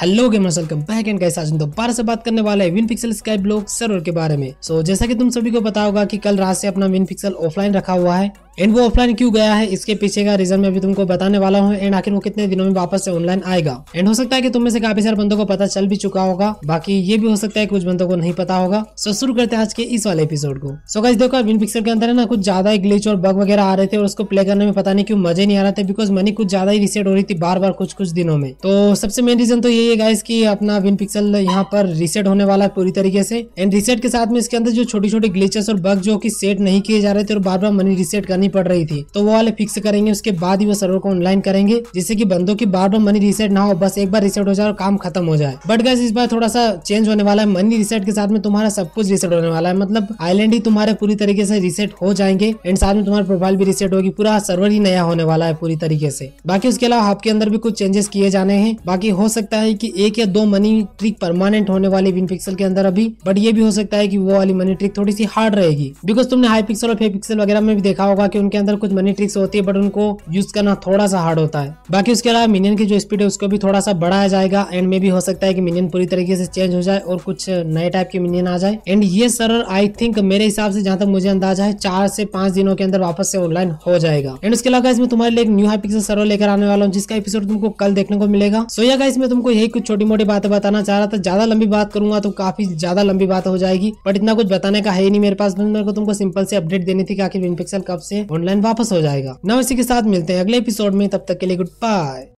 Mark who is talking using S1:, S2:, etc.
S1: hello gamers welcome back and guys आज हम दोबारा से बात करने वाले हैं win pixel sky block server के बारे में सो so, जैसा कि तुम सभी को पता कि कल रात से अपना विन पिक्सल ऑफलाइन रखा हुआ है एंड वो ऑफलाइन क्यों गया है इसके पीछे का रीजन मैं भी तुमको बताने वाला हूँ एंड आखिर वो कितने दिनों में वापस से ऑनलाइन आएगा एंड हो सकता है कि तुम में से काफी सारे बंदों को पता चल भी चुका होगा बाकी ये भी हो सकता है कुछ बंदों को नहीं पता होगा सो शुरू करते हैं आज के इस वाले एपिसोड को सो गाइस देखो विन पिक्सल के अंदर है ना कुछ ज्यादा ही ग्लिच और बग वगैरह आ रहे थे और उसको प्ले करने में पता नहीं क्यों मजे नहीं आ रहे थे बिकॉज मनी कुछ ज्यादा ही रिसेट हो रही थी बार बार कुछ कुछ दिनों में तो सबसे मेन रीजन तो यही है गाइस की अपना विन पिक्सल यहाँ पर रिसेट होने वाला है पूरी तरीके से एंड रिसेट के साथ में इसके अंदर जो छोटी छोटी ग्लिचेस और बग जो की सेट नहीं किए जा रहे थे और बार बार मनी रिसेट करनी करनी पड़ रही थी तो वो वाले फिक्स करेंगे उसके बाद ही वो सर्वर को ऑनलाइन करेंगे जिससे की बंदों की बार बार मनी रिसेट ना हो बस एक बार रिसेट हो जाए और काम खत्म हो जाए बट गैस इस बार थोड़ा सा चेंज होने वाला है मनी रिसेट के साथ में तुम्हारा सब कुछ रिसेट होने वाला है मतलब आईलैंड ही तुम्हारे पूरी तरीके से रिसेट हो जाएंगे एंड साथ में तुम्हारी प्रोफाइल भी रिसेट होगी पूरा सर्वर ही नया होने वाला है पूरी तरीके से बाकी उसके अलावा आपके अंदर भी कुछ चेंजेस किए जाने हैं बाकी हो सकता है कि एक या दो मनी ट्रिक परमानेंट होने वाली विन पिक्सल के अंदर अभी बट ये भी हो सकता है कि वो वाली मनी ट्रिक थोड़ी सी हार्ड रहेगी बिकॉज तुमने हाई पिक्सल और फे पिक्सल वगैरह में भी देखा होगा कि उनके अंदर कुछ मनी ट्रिक्स होती है बट उनको यूज करना थोड़ा सा हार्ड होता है बाकी उसके अलावा मिनियन की जो स्पीड है उसको भी थोड़ा सा बढ़ाया जाएगा एंड में भी हो सकता है कि मिनियन पूरी तरीके से चेंज हो जाए और कुछ नए टाइप के मिनियन आ जाए एंड ये सर आई थिंक मेरे हिसाब से जहां तक मुझे अंदाजा है चार से पांच दिनों के अंदर वापस से ऑनलाइन हो जाएगा एंड उसके अलावा इसमें तुम्हारे लिए एक न्यू हाई पिक्सल सर्वर लेकर आने वाला हूँ जिसका एपिसोड तुमको कल देखने को मिलेगा सो या गाइस मैं तुमको यही कुछ छोटी मोटी बातें बताना चाह रहा था ज्यादा लंबी बात करूंगा तो काफी ज्यादा लंबी बात हो जाएगी बट इतना कुछ बताने का है ही नहीं मेरे पास तो मेरे को तुमको सिंपल से अपडेट देनी थी कि आखिर विन पिक्सल कब से ऑनलाइन वापस हो जाएगा नव इसी के साथ मिलते हैं अगले एपिसोड में तब तक के लिए गुड बाय